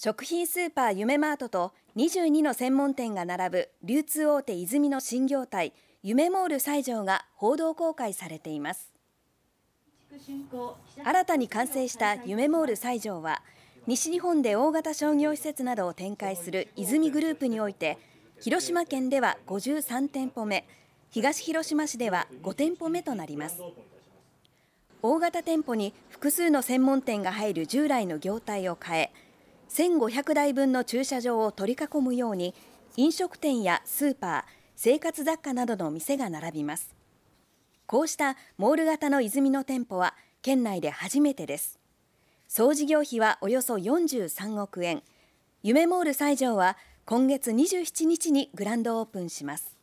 食品スーパー夢マートと22の専門店が並ぶ流通大手泉の新業態夢モール西条が報道公開されています新たに完成した夢モール西条は西日本で大型商業施設などを展開する泉グループにおいて広島県では53店舗目東広島市では5店舗目となります大型店舗に複数の専門店が入る従来の業態を変え1500台分の駐車場を取り囲むように飲食店やスーパー生活雑貨などの店が並びますこうしたモール型の泉の店舗は県内で初めてです総事業費はおよそ43億円夢モール西条は今月27日にグランドオープンします